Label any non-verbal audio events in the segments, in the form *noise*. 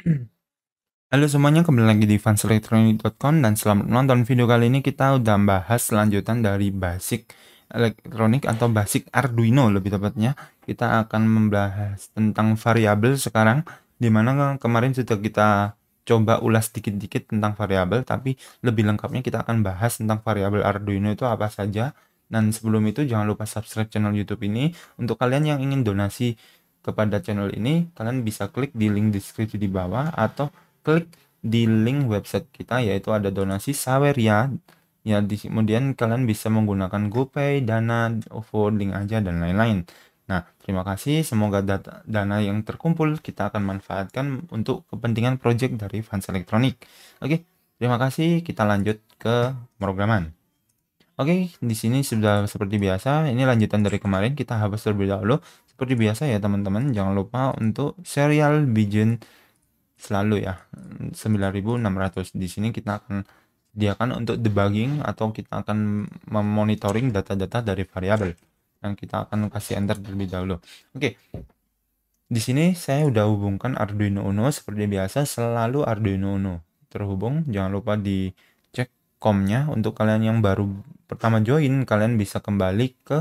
*clears throat* Halo semuanya, kembali lagi di fanselektronik.com dan selamat menonton video kali ini kita udah membahas lanjutan dari basic elektronik atau basic Arduino lebih tepatnya. Kita akan membahas tentang variabel sekarang dimana kemarin sudah kita coba ulas dikit-dikit tentang variabel tapi lebih lengkapnya kita akan bahas tentang variabel Arduino itu apa saja. Dan sebelum itu jangan lupa subscribe channel YouTube ini untuk kalian yang ingin donasi kepada channel ini, kalian bisa klik di link deskripsi di bawah atau klik di link website kita yaitu ada donasi Saweria. Ya, di, kemudian kalian bisa menggunakan GoPay, Dana, OVO, link aja dan lain-lain. Nah, terima kasih. Semoga data, dana yang terkumpul kita akan manfaatkan untuk kepentingan project dari fans elektronik. Oke, terima kasih. Kita lanjut ke programan. Oke, di sini sudah seperti biasa. Ini lanjutan dari kemarin. Kita hapus terlebih dahulu seperti biasa ya teman-teman jangan lupa untuk serial bijen selalu ya 9600 di sini kita akan sediakan untuk debugging atau kita akan memonitoring data-data dari variabel yang kita akan kasih enter terlebih dahulu oke okay. di sini saya udah hubungkan Arduino Uno seperti biasa selalu Arduino Uno terhubung jangan lupa dicek comnya untuk kalian yang baru pertama join kalian bisa kembali ke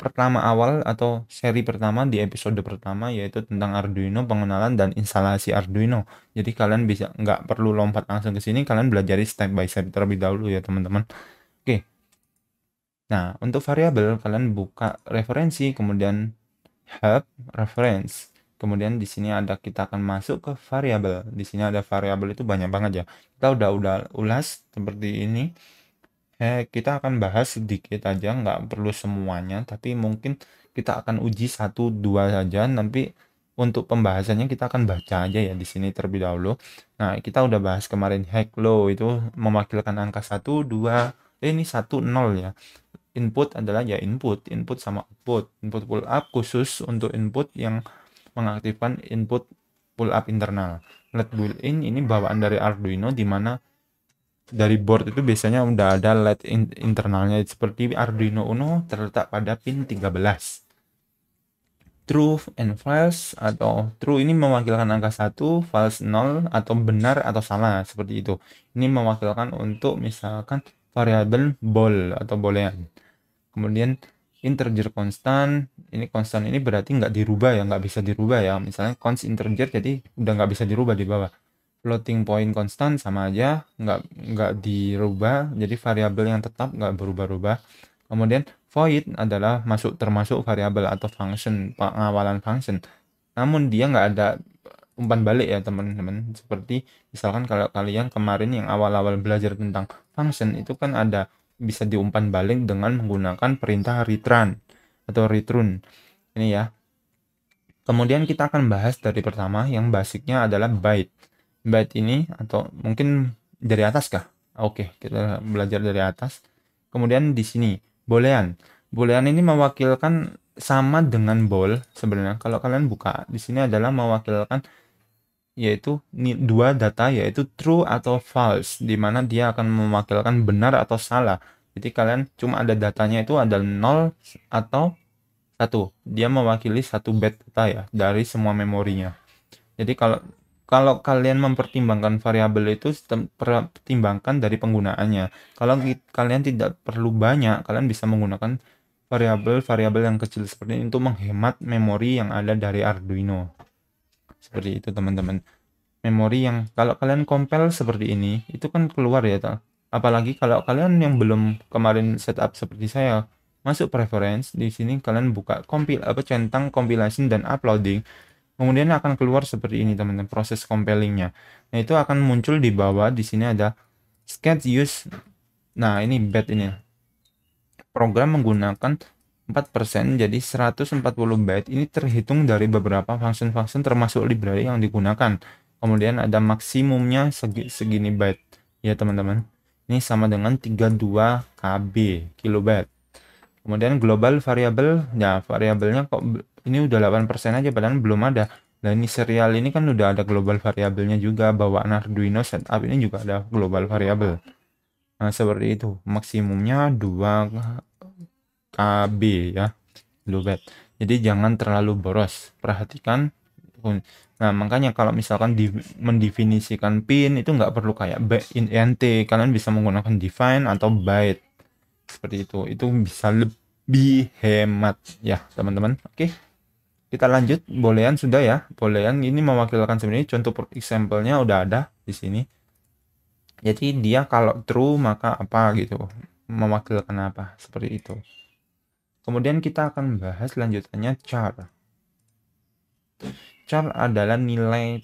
pertama awal atau seri pertama di episode pertama yaitu tentang Arduino pengenalan dan instalasi Arduino. Jadi kalian bisa nggak perlu lompat langsung ke sini, kalian belajar step by step terlebih dahulu ya teman-teman. Oke. Nah untuk variabel kalian buka referensi kemudian help reference. Kemudian di sini ada kita akan masuk ke variabel. Di sini ada variabel itu banyak banget ya. Kita udah udah ulas seperti ini eh, kita akan bahas sedikit aja nggak perlu semuanya tapi mungkin kita akan uji satu dua saja nanti untuk pembahasannya kita akan baca aja ya di sini terlebih dahulu nah kita udah bahas kemarin hack low itu mewakilkan angka satu dua. eh, ini satu nol ya input adalah ya input input sama output input pull up khusus untuk input yang mengaktifkan input pull up internal Let built-in ini bawaan dari Arduino di mana dari board itu biasanya udah ada LED in internalnya seperti Arduino Uno terletak pada pin 13. True and false atau true ini mewakilkan angka 1, false 0 atau benar atau salah seperti itu. Ini mewakilkan untuk misalkan variabel bool atau boolean. Kemudian integer constant ini constant ini berarti nggak dirubah ya nggak bisa dirubah ya misalnya const integer jadi udah nggak bisa dirubah di bawah floating point constant sama aja nggak nggak dirubah jadi variabel yang tetap nggak berubah-ubah kemudian void adalah masuk termasuk variabel atau function pengawalan function namun dia nggak ada umpan balik ya teman-teman seperti misalkan kalau kalian kemarin yang awal-awal belajar tentang function itu kan ada bisa diumpan balik dengan menggunakan perintah return atau return ini ya kemudian kita akan bahas dari pertama yang basicnya adalah byte bat ini atau mungkin dari atas kah? Ah, oke, kita belajar dari atas. Kemudian di sini boolean. Boolean ini mewakilkan sama dengan bol sebenarnya. Kalau kalian buka di sini adalah mewakilkan yaitu dua data yaitu true atau false di mana dia akan mewakilkan benar atau salah. Jadi kalian cuma ada datanya itu ada 0 atau satu. Dia mewakili satu bat data ya dari semua memorinya. Jadi kalau kalau kalian mempertimbangkan variabel itu pertimbangkan dari penggunaannya. Kalau kalian tidak perlu banyak, kalian bisa menggunakan variabel-variabel yang kecil seperti ini untuk menghemat memori yang ada dari Arduino. Seperti itu teman-teman. Memori yang kalau kalian compile seperti ini, itu kan keluar ya. tak? Apalagi kalau kalian yang belum kemarin setup seperti saya, masuk preference, di sini kalian buka compile apa centang compilation dan uploading kemudian akan keluar seperti ini teman-teman proses compellingnya. nah itu akan muncul di bawah di sini ada sketch use nah ini bed ini program menggunakan 4% jadi 140 byte ini terhitung dari beberapa function-function termasuk library yang digunakan kemudian ada maksimumnya segi, segini byte ya teman-teman ini sama dengan 32 KB kilobyte Kemudian global variable, ya variabelnya kok ini udah 8% aja padahal belum ada. Dan ini serial ini kan udah ada global variabelnya juga, bawaan Arduino setup ini juga ada global variable. Nah, seperti itu. Maksimumnya 2 KB ya. Lubet. Jadi jangan terlalu boros. Perhatikan Nah, makanya kalau misalkan di, mendefinisikan pin itu nggak perlu kayak int, kalian bisa menggunakan define atau byte seperti itu itu bisa lebih hemat ya teman-teman oke kita lanjut bolehan sudah ya bolehan ini mewakilkan sebenarnya contoh example-nya udah ada di sini jadi dia kalau true maka apa gitu mewakilkan apa seperti itu kemudian kita akan bahas lanjutannya char char adalah nilai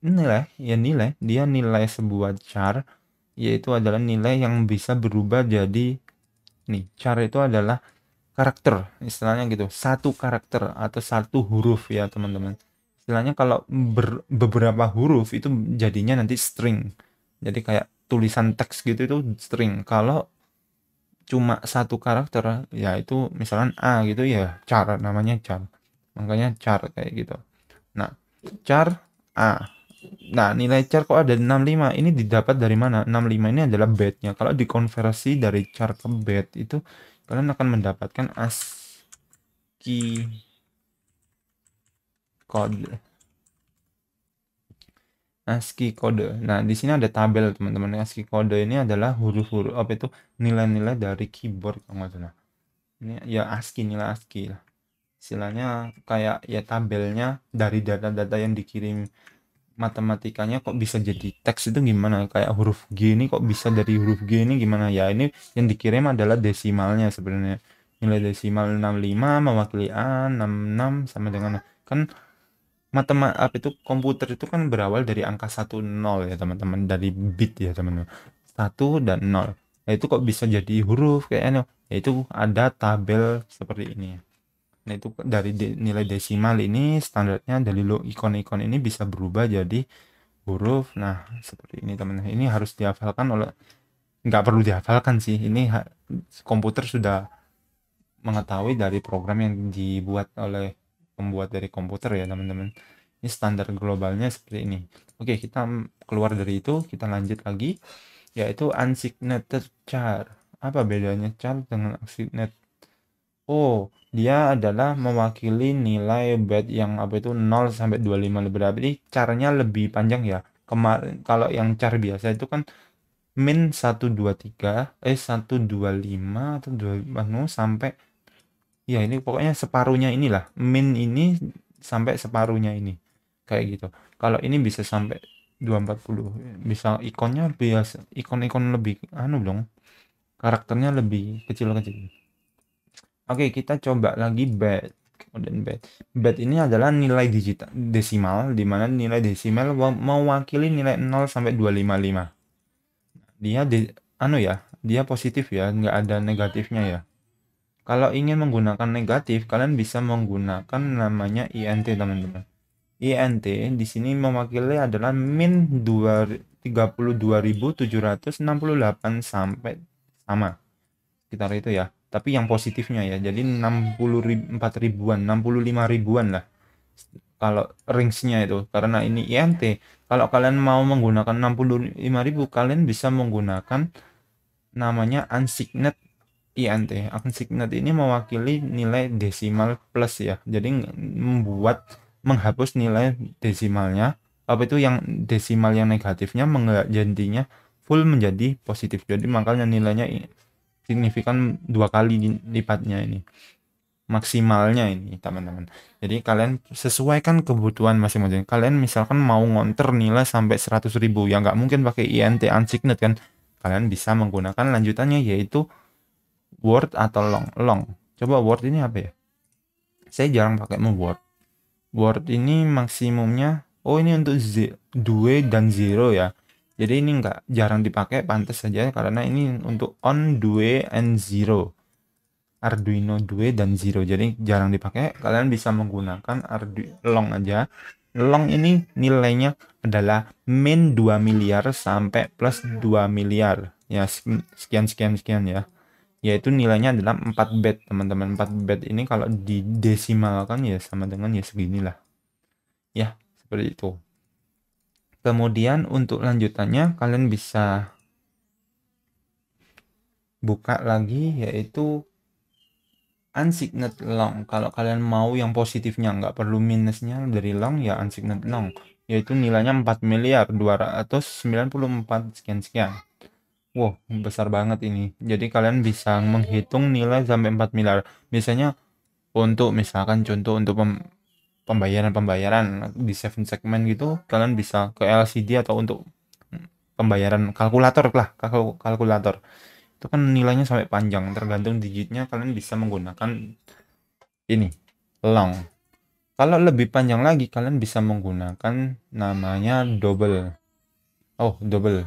nilai ya nilai dia nilai sebuah char yaitu adalah nilai yang bisa berubah jadi nih cara itu adalah karakter istilahnya gitu satu karakter atau satu huruf ya teman-teman istilahnya kalau ber, beberapa huruf itu jadinya nanti string jadi kayak tulisan teks gitu itu string kalau cuma satu karakter ya itu misalnya A gitu ya char namanya char makanya char kayak gitu nah char A Nah, nilai char kok ada 65. Ini didapat dari mana? 65 ini adalah bednya. Kalau dikonversi dari char ke bed itu kalian akan mendapatkan ASCII kode. ASCII kode. Nah, di sini ada tabel, teman-teman. ASCII kode ini adalah huruf-huruf apa itu nilai-nilai dari keyboard kamu nggak salah. Ini ya ASCII nilai ASCII lah. Istilahnya kayak ya tabelnya dari data-data yang dikirim matematikanya kok bisa jadi teks itu gimana kayak huruf G ini kok bisa dari huruf G ini gimana ya ini yang dikirim adalah desimalnya sebenarnya nilai desimal 65 mewakili A 66 sama dengan kan matemat apa itu komputer itu kan berawal dari angka 10 ya teman-teman dari bit ya teman-teman 1 dan 0 nah, itu kok bisa jadi huruf kayaknya itu ada tabel seperti ini Nah itu dari de nilai desimal ini standarnya dari lo ikon-ikon ini bisa berubah jadi huruf. Nah seperti ini teman. teman Ini harus dihafalkan oleh nggak perlu dihafalkan sih. Ini komputer sudah mengetahui dari program yang dibuat oleh pembuat dari komputer ya teman-teman. Ini standar globalnya seperti ini. Oke kita keluar dari itu kita lanjut lagi yaitu unsignated char. Apa bedanya char dengan unsignated? Oh, dia adalah mewakili nilai bed yang apa itu 0 sampai 25 berarti caranya lebih panjang ya kemarin kalau yang car biasa itu kan min 123 eh 125 atau 25 anu, sampai ya ini pokoknya separuhnya inilah min ini sampai separuhnya ini kayak gitu kalau ini bisa sampai 240 bisa ikonnya biasa ikon-ikon lebih anu dong karakternya lebih kecil-kecil Oke, kita coba lagi bed Kemudian bed bed ini adalah nilai digital desimal di mana nilai desimal mewakili nilai 0 sampai 255. Dia di anu ya, dia positif ya, nggak ada negatifnya ya. Kalau ingin menggunakan negatif, kalian bisa menggunakan namanya INT, teman-teman. INT di sini mewakili adalah min 32.768 sampai sama. Sekitar itu ya tapi yang positifnya ya jadi 64 ribuan 65 ribuan lah kalau ringsnya itu karena ini INT kalau kalian mau menggunakan 65 ribu kalian bisa menggunakan namanya unsigned INT unsigned ini mewakili nilai desimal plus ya jadi membuat menghapus nilai desimalnya apa itu yang desimal yang negatifnya menggantinya full menjadi positif jadi makanya nilainya signifikan dua kali lipatnya ini maksimalnya ini teman-teman jadi kalian sesuaikan kebutuhan masing-masing kalian misalkan mau ngonter nilai sampai 100 ribu ya nggak mungkin pakai INT unsigned kan kalian bisa menggunakan lanjutannya yaitu Word atau long long coba Word ini apa ya saya jarang pakai Word Word ini maksimumnya oh ini untuk 2 dan 0 ya jadi ini nggak jarang dipakai pantas saja karena ini untuk on 2 and 0 Arduino 2 dan 0 jadi jarang dipakai kalian bisa menggunakan Arduino long aja long ini nilainya adalah min 2 miliar sampai plus 2 miliar ya sekian sekian sekian ya yaitu nilainya adalah 4 bit teman-teman 4 bit ini kalau didesimalkan ya sama dengan ya seginilah ya seperti itu Kemudian untuk lanjutannya kalian bisa buka lagi yaitu unsigned long. Kalau kalian mau yang positifnya nggak perlu minusnya dari long ya unsigned long yaitu nilainya 4 miliar 294 sekian sekian. Wow, besar banget ini. Jadi kalian bisa menghitung nilai sampai 4 miliar. Misalnya untuk misalkan contoh untuk pembayaran-pembayaran di seven segment gitu kalian bisa ke LCD atau untuk pembayaran kalkulator lah kalkulator itu kan nilainya sampai panjang tergantung digitnya kalian bisa menggunakan ini long kalau lebih panjang lagi kalian bisa menggunakan namanya double oh double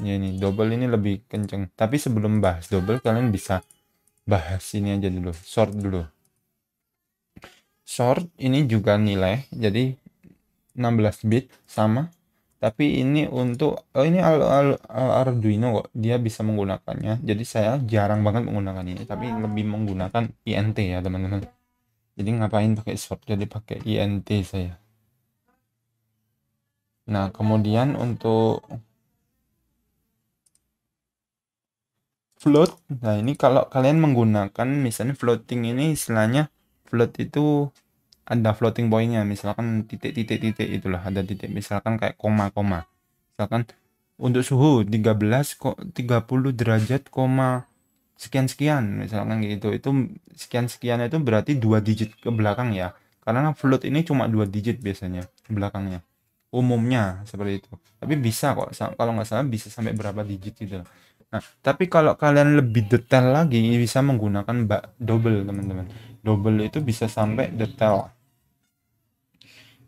ini double ini lebih kenceng tapi sebelum bahas double kalian bisa bahas ini aja dulu short dulu short ini juga nilai jadi 16 bit sama tapi ini untuk oh ini al, al, al Arduino kok dia bisa menggunakannya jadi saya jarang banget menggunakan ini tapi lebih menggunakan INT ya teman-teman jadi ngapain pakai short jadi pakai INT saya nah kemudian untuk float nah ini kalau kalian menggunakan misalnya floating ini istilahnya float itu ada floating pointnya misalkan titik-titik-titik itulah ada titik misalkan kayak koma-koma misalkan untuk suhu 13 kok 30 derajat koma sekian sekian misalkan gitu itu sekian sekian itu berarti dua digit ke belakang ya karena float ini cuma dua digit biasanya belakangnya umumnya seperti itu tapi bisa kok kalau nggak salah bisa sampai berapa digit gitu nah tapi kalau kalian lebih detail lagi bisa menggunakan double teman-teman double itu bisa sampai detail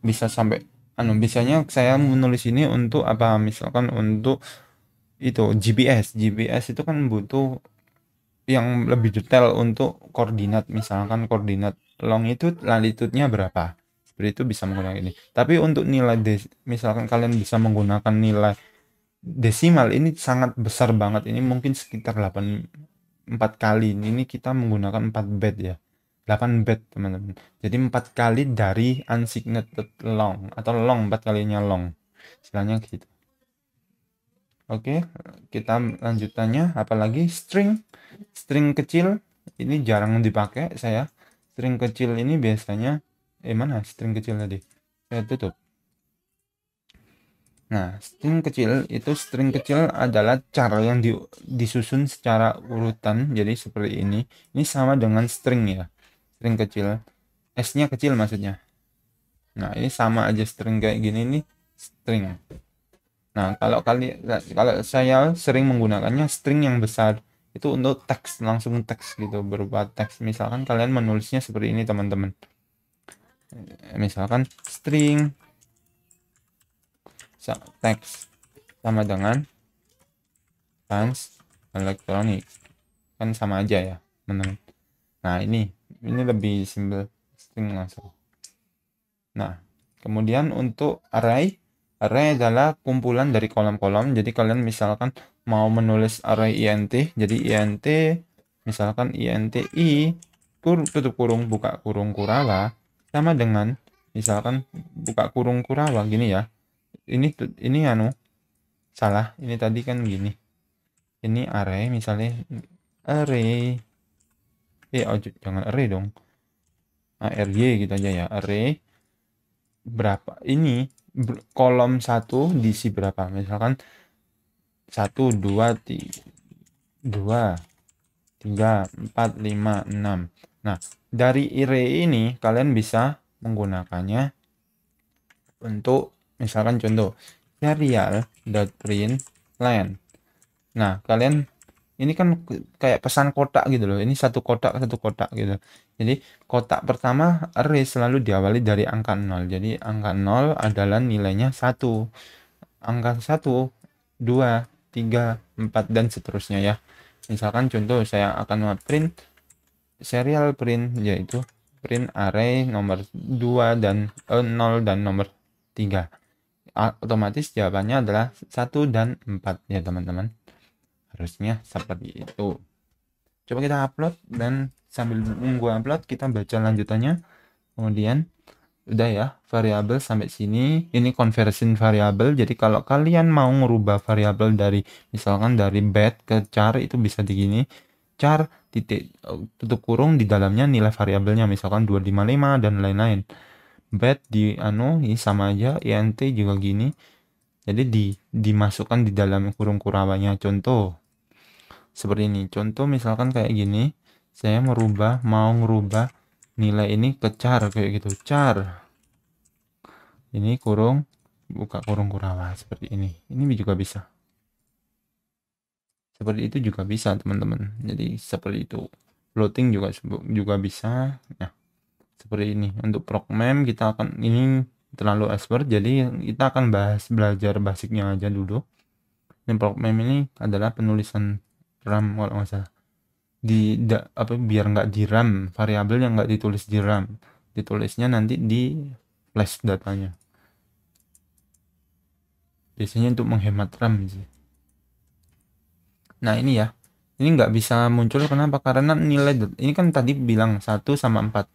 bisa sampai anu biasanya saya menulis ini untuk apa misalkan untuk itu GPS GPS itu kan butuh yang lebih detail untuk koordinat misalkan koordinat longitude latitude-nya berapa seperti itu bisa menggunakan ini tapi untuk nilai des misalkan kalian bisa menggunakan nilai desimal ini sangat besar banget ini mungkin sekitar 8 4 kali ini kita menggunakan 4 bed ya 8 bet teman-teman jadi empat kali dari unsignated long atau long empat kalinya long istilahnya gitu oke kita lanjutannya apalagi string string kecil ini jarang dipakai saya string kecil ini biasanya eh mana string kecil tadi saya tutup nah string kecil itu string kecil adalah cara yang di, disusun secara urutan jadi seperti ini ini sama dengan string ya string kecil S-nya kecil maksudnya nah ini sama aja string kayak gini nih string nah kalau kali kalau saya sering menggunakannya string yang besar itu untuk teks langsung teks gitu berupa teks misalkan kalian menulisnya seperti ini teman-teman misalkan string teks sama dengan trans elektronik kan sama aja ya teman-teman nah ini ini lebih simple string langsung nah kemudian untuk array array adalah kumpulan dari kolom-kolom jadi kalian misalkan mau menulis array int jadi int misalkan int i kur, tutup kurung buka kurung kurawa sama dengan misalkan buka kurung kurawa gini ya ini ini anu salah ini tadi kan gini ini array misalnya array eh oh, jangan array dong arj nah, gitu aja ya array berapa ini kolom satu diisi berapa misalkan satu dua dua tiga empat lima enam nah dari array ini kalian bisa menggunakannya untuk misalkan contoh serial dot print line nah kalian ini kan kayak pesan kotak gitu loh ini satu kotak satu kotak gitu jadi kotak pertama array selalu diawali dari angka 0 jadi angka 0 adalah nilainya 1 angka 1 2 3 4 dan seterusnya ya misalkan contoh saya akan print serial print yaitu print array nomor 2 dan eh, 0 dan nomor 3 otomatis jawabannya adalah 1 dan 4 ya teman-teman harusnya seperti itu coba kita upload dan sambil nunggu upload kita baca lanjutannya kemudian udah ya variabel sampai sini ini conversion variabel jadi kalau kalian mau merubah variabel dari misalkan dari bed ke char itu bisa di gini char titik eh, tutup kurung di dalamnya nilai variabelnya misalkan 255 dan lain-lain bed di anu ini sama aja int juga gini jadi di dimasukkan di dalam kurung kurawanya contoh seperti ini contoh misalkan kayak gini saya merubah mau merubah nilai ini ke char kayak gitu char ini kurung buka kurung kurawa seperti ini ini juga bisa seperti itu juga bisa teman-teman jadi seperti itu floating juga juga bisa ya seperti ini untuk program kita akan ini terlalu expert jadi kita akan bahas belajar basicnya aja dulu ini program ini adalah penulisan RAM kalau nggak salah di da, apa biar nggak di RAM variabel yang nggak ditulis di RAM ditulisnya nanti di flash datanya biasanya untuk menghemat RAM sih nah ini ya ini nggak bisa muncul kenapa karena nilai ini kan tadi bilang satu sama empat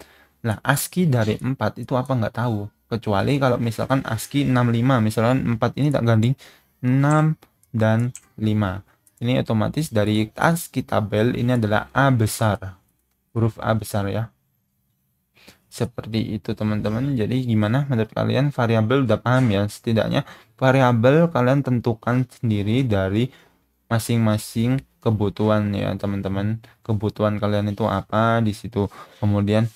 lah ASCII dari empat itu apa nggak tahu kecuali kalau misalkan ASCII 65 misalkan empat ini tak ganti 6 dan 5 ini otomatis dari tas bel ini adalah A besar huruf A besar ya seperti itu teman-teman jadi gimana menurut kalian variabel udah paham ya setidaknya variabel kalian tentukan sendiri dari masing-masing kebutuhan ya teman-teman kebutuhan kalian itu apa di situ kemudian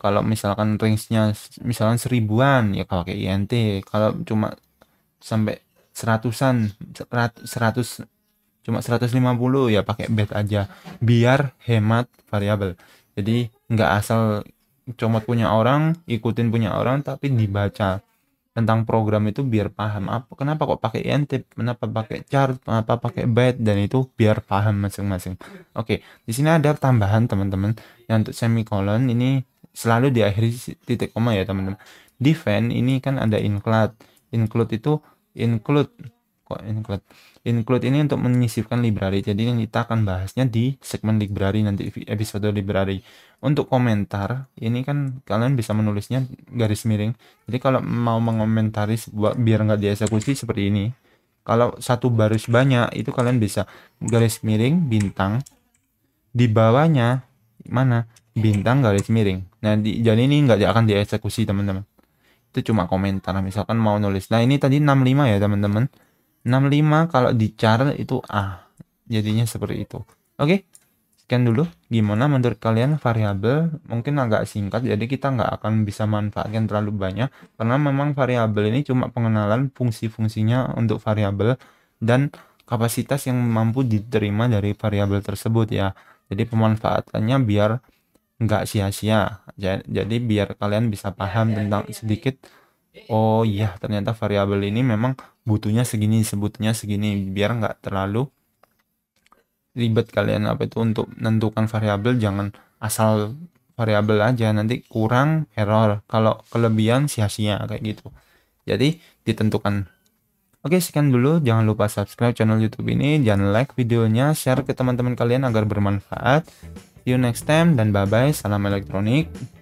kalau misalkan range-nya misalkan seribuan ya pakai INT kalau cuma sampai seratusan seratus cuma 150 ya pakai bed aja biar hemat variabel jadi nggak asal comot punya orang ikutin punya orang tapi dibaca tentang program itu biar paham apa kenapa kok pakai intip kenapa pakai chart kenapa pakai bed dan itu biar paham masing-masing oke di sini ada tambahan teman-teman yang untuk semicolon ini selalu diakhiri titik koma ya teman-teman defend ini kan ada include include itu include kok include include ini untuk menyisipkan library jadi yang kita akan bahasnya di segmen library nanti episode library untuk komentar ini kan kalian bisa menulisnya garis miring jadi kalau mau mengomentari biar nggak dieksekusi seperti ini kalau satu baris banyak itu kalian bisa garis miring bintang di bawahnya mana bintang garis miring nah di, jadi ini nggak akan dieksekusi teman-teman itu cuma komentar misalkan mau nulis nah ini tadi 65 ya teman-teman 65 kalau di char itu A jadinya seperti itu oke okay? sekian dulu gimana menurut kalian variabel mungkin agak singkat jadi kita nggak akan bisa manfaatkan terlalu banyak karena memang variabel ini cuma pengenalan fungsi-fungsinya untuk variabel dan kapasitas yang mampu diterima dari variabel tersebut ya jadi pemanfaatannya biar nggak sia-sia jadi biar kalian bisa paham tentang sedikit oh iya ternyata variabel ini memang butuhnya segini sebutnya segini biar nggak terlalu ribet kalian apa itu untuk menentukan variabel jangan asal variabel aja nanti kurang error kalau kelebihan sia-sia kayak gitu jadi ditentukan Oke, sekian dulu. Jangan lupa subscribe channel YouTube ini, jangan like videonya, share ke teman-teman kalian agar bermanfaat. See you next time dan bye-bye. Salam elektronik.